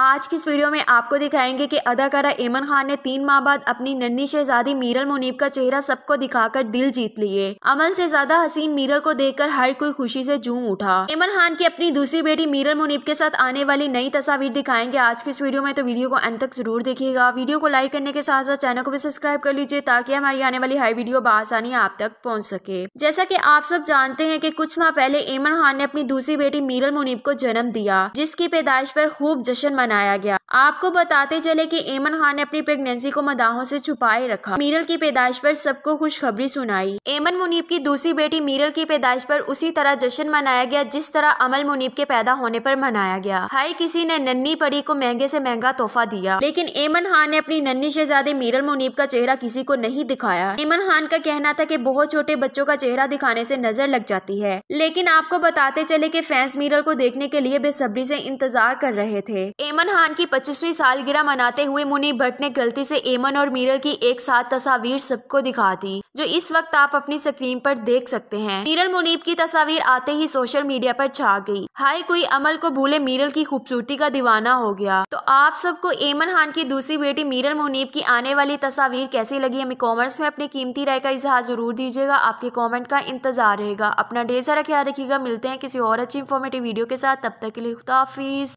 आज की इस वीडियो में आपको दिखाएंगे कि अदाकारा एमन खान ने तीन माह बाद अपनी नन्ही शहजादी मीरल मुनीब का चेहरा सबको दिखाकर दिल जीत लिए अमल से ज्यादा हसीन मीरल को देखकर हर कोई खुशी से झूम उठा एमन खान की अपनी दूसरी बेटी मीरल मुनीब के साथ आने वाली नई तस्वीर दिखाएंगे आज की इस वीडियो में तो वीडियो को अंत तक जरूर देखिएगा वीडियो को लाइक करने के साथ साथ चैनल को भी सब्सक्राइब कर लीजिए ताकि हमारी आने वाली हर वीडियो बसानी आप तक पहुँच सके जैसा की आप सब जानते हैं की कुछ माह पहले एमन खान ने अपनी दूसरी बेटी मीरल मुनीब को जन्म दिया जिसकी पैदाइश पर खूब जश्न मनाया गया आपको बताते चले कि एमन खान ने अपनी प्रेगनेंसी को मदाहों से छुपाए रखा मीरल की पैदाइश पर सबको खुशखबरी सुनाई एमन मुनीब की दूसरी बेटी मीरल की पैदाइश पर उसी तरह जश्न मनाया गया जिस तरह अमल मुनीब के पैदा होने पर मनाया गया हाय किसी ने नन्नी परी को महंगे से महंगा तोहफा दिया लेकिन एमन खान ने अपनी नन्नी शहजादे मीरल मुनीब का चेहरा किसी को नहीं दिखाया एमन खान का कहना था की बहुत छोटे बच्चों का चेहरा दिखाने से नजर लग जाती है लेकिन आपको बताते चले की फैंस मीरल को देखने के लिए बेसब्री से इंतजार कर रहे थे एमन खान की पच्चीसवीं सालगिरह मनाते हुए मुनि भट्ट ने गलती से एमन और मीरल की एक साथ तस्वीर सबको दिखा दी जो इस वक्त आप अपनी स्क्रीन पर देख सकते हैं मीरल मुनीब की तस्वीर आते ही सोशल मीडिया पर छा गई हाय कोई अमल को भूले मीरल की खूबसूरती का दीवाना हो गया तो आप सबको एमन खान की दूसरी बेटी मीरल मुनीब की आने वाली तस्वीर कैसी लगी हमें कॉमेंट्स में अपनी कीमती राय का इजहार जरूर दीजिएगा आपके कॉमेंट का इंतजार रहेगा अपना ढेर सारा ख्याल रखिएगा मिलते हैं किसी और अच्छी इन्फॉर्मेटिव वीडियो के साथ तब तक के लिए खुदाफिज